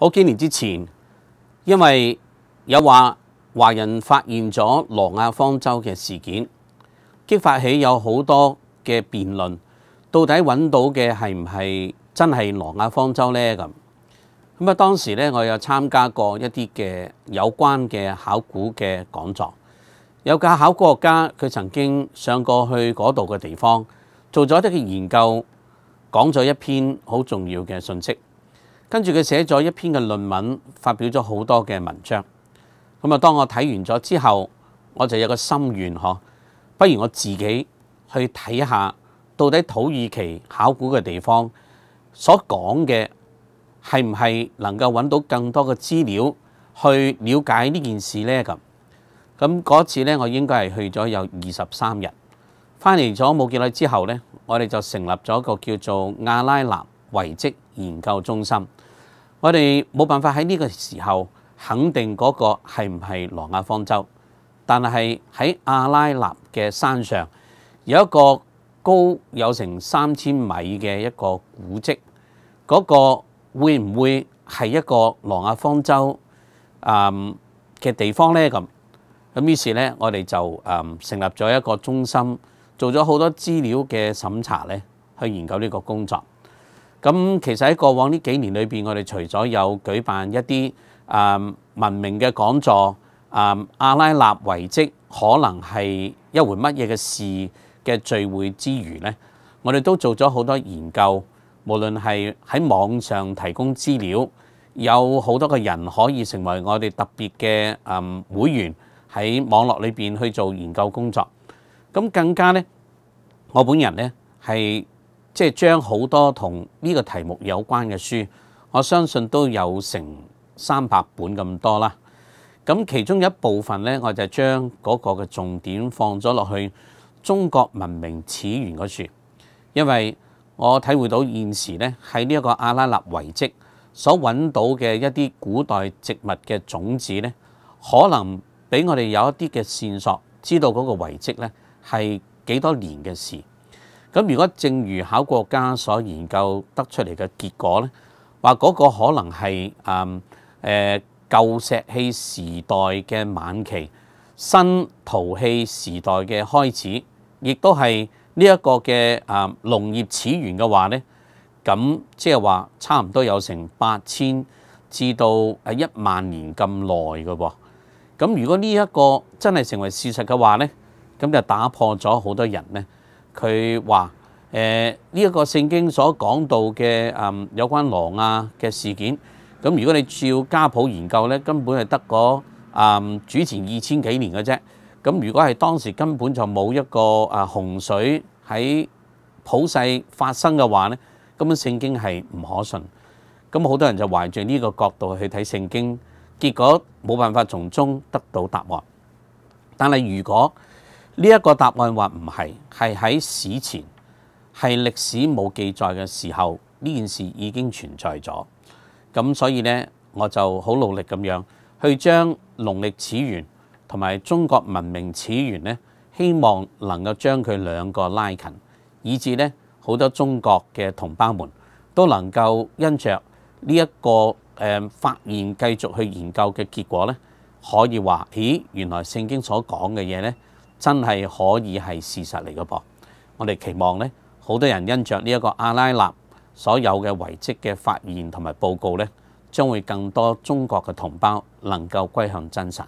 好幾年之前，因為有話華人發現咗羅亞方舟嘅事件，激發起有好多嘅辯論。到底揾到嘅係唔係真係羅亞方舟呢？咁咁啊！當時咧，我有參加過一啲嘅有關嘅考古嘅講座，有個考古學家，佢曾經上過去嗰度嘅地方，做咗啲嘅研究，講咗一篇好重要嘅信息。跟住佢寫咗一篇嘅論文，發表咗好多嘅文章。咁啊，當我睇完咗之後，我就有個心願，嗬，不如我自己去睇下，到底土耳其考古嘅地方所講嘅係唔係能夠揾到更多嘅資料去了解呢件事呢？咁咁嗰次呢，我應該係去咗有二十三日，翻嚟咗冇幾耐之後呢，我哋就成立咗一個叫做亞拉納。遺跡研究中心，我哋冇辦法喺呢個時候肯定嗰個係唔係羅亞方舟，但係喺阿拉納嘅山上有一個高有成三千米嘅一個古跡，嗰個會唔會係一個羅亞方舟啊嘅地方呢？咁咁於是咧，我哋就嗯成立咗一個中心，做咗好多資料嘅審查咧，去研究呢個工作。咁其實喺過往呢幾年裏边，我哋除咗有舉辦一啲啊文明嘅講座啊阿拉納遺蹟，可能係一回乜嘢嘅事嘅聚會之餘咧，我哋都做咗好多研究，無論係喺網上提供資料，有好多嘅人可以成為我哋特別嘅嗯會員喺網絡裏边去做研究工作。咁更加咧，我本人咧係。即係將好多同呢個題目有關嘅書，我相信都有成三百本咁多啦。咁其中一部分咧，我就將嗰個嘅重點放咗落去中國文明起源嗰處，因為我體會到現時咧喺呢一個阿拉納遺跡所揾到嘅一啲古代植物嘅種子咧，可能俾我哋有一啲嘅線索，知道嗰個遺跡咧係幾多年嘅事。咁如果正如考國家所研究得出嚟嘅結果咧，話嗰個可能係誒誒舊石器時代嘅晚期、新陶器時代嘅開始，亦都係呢一個嘅誒農業始源嘅話咧，咁即系話差唔多有成八千至到誒一萬年咁耐嘅噃。咁如果呢一個真係成為事實嘅話咧，咁就打破咗好多人咧。佢話：誒呢一個聖經所講到嘅誒有關狼啊嘅事件，咁如果你照家譜研究咧，根本係得個誒主前二千幾年嘅啫。咁如果係當時根本就冇一個誒洪水喺普世發生嘅話咧，咁本聖經係唔可信。咁好多人就懷住呢個角度去睇聖經，結果冇辦法從中得到答案。但係如果呢一個答案話唔係，係喺史前，係歷史冇記載嘅時候，呢件事已經存在咗。咁所以呢，我就好努力咁樣去將農歷始源同埋中國文明始源呢，希望能夠將佢兩個拉近，以至呢好多中國嘅同胞們都能夠因着呢一個誒發現，繼續去研究嘅結果呢，可以話：咦，原來聖經所講嘅嘢呢。」真係可以係事實嚟嘅噃，我哋期望咧，好多人因着呢一個阿拉納所有嘅遺跡嘅發現同埋報告咧，將會更多中國嘅同胞能夠歸向真相。